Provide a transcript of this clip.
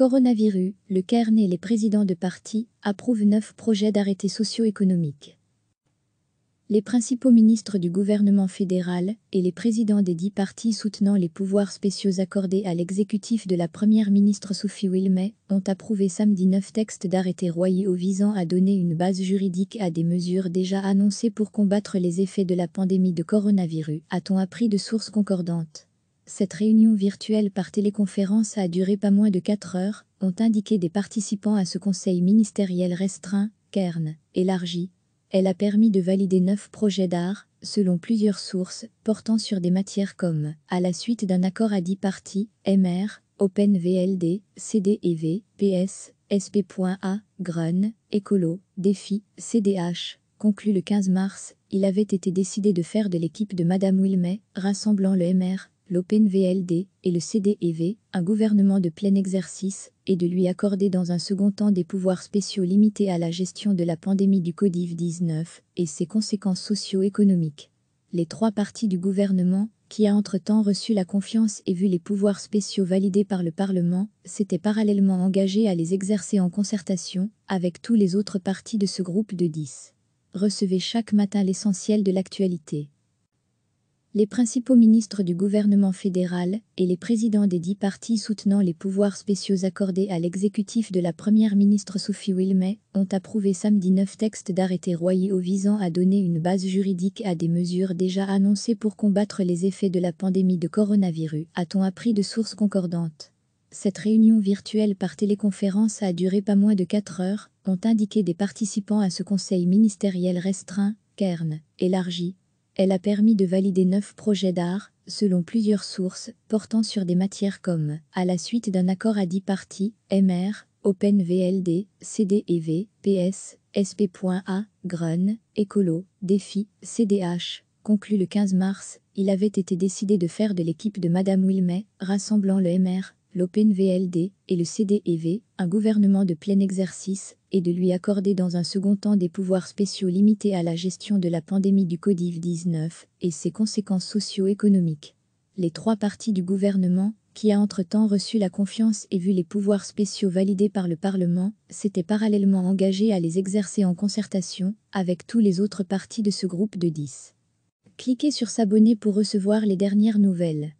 Coronavirus, le Cairn et les présidents de partis approuvent neuf projets d'arrêtés socio-économiques. Les principaux ministres du gouvernement fédéral et les présidents des dix partis soutenant les pouvoirs spéciaux accordés à l'exécutif de la première ministre Sophie Wilmay ont approuvé samedi neuf textes d'arrêtés royaux visant à donner une base juridique à des mesures déjà annoncées pour combattre les effets de la pandémie de coronavirus, a-t-on appris de sources concordantes. Cette réunion virtuelle par téléconférence a duré pas moins de 4 heures, ont indiqué des participants à ce conseil ministériel restreint, Kern, élargi. Elle a permis de valider neuf projets d'art, selon plusieurs sources, portant sur des matières comme, à la suite d'un accord à 10 parties, MR, VLD, CDEV, PS, SP.A, Grun, Écolo, Défi, CDH, conclu le 15 mars, il avait été décidé de faire de l'équipe de Madame Wilmet, rassemblant le MR, VLD et le CDEV, un gouvernement de plein exercice, et de lui accorder dans un second temps des pouvoirs spéciaux limités à la gestion de la pandémie du Covid-19 et ses conséquences socio-économiques. Les trois parties du gouvernement, qui a entre-temps reçu la confiance et vu les pouvoirs spéciaux validés par le Parlement, s'étaient parallèlement engagés à les exercer en concertation avec tous les autres partis de ce groupe de 10. Recevez chaque matin l'essentiel de l'actualité les principaux ministres du gouvernement fédéral et les présidents des dix partis soutenant les pouvoirs spéciaux accordés à l'exécutif de la première ministre Sophie Wilmay ont approuvé samedi neuf textes d'arrêtés royaux visant à donner une base juridique à des mesures déjà annoncées pour combattre les effets de la pandémie de coronavirus, a-t-on appris de sources concordantes. Cette réunion virtuelle par téléconférence a duré pas moins de quatre heures, ont indiqué des participants à ce conseil ministériel restreint, Kern, élargi, elle a permis de valider neuf projets d'art, selon plusieurs sources, portant sur des matières comme, à la suite d'un accord à 10 parties, MR, OpenVLD, CDEV, PS, SP.A, Grun, Écolo, Défi, CDH. Conclu le 15 mars, il avait été décidé de faire de l'équipe de Madame Wilmet, rassemblant le MR, VLD et le CDEV, un gouvernement de plein exercice, et de lui accorder dans un second temps des pouvoirs spéciaux limités à la gestion de la pandémie du Covid-19 et ses conséquences socio-économiques. Les trois parties du gouvernement, qui a entre-temps reçu la confiance et vu les pouvoirs spéciaux validés par le Parlement, s'étaient parallèlement engagés à les exercer en concertation avec tous les autres partis de ce groupe de 10. Cliquez sur s'abonner pour recevoir les dernières nouvelles.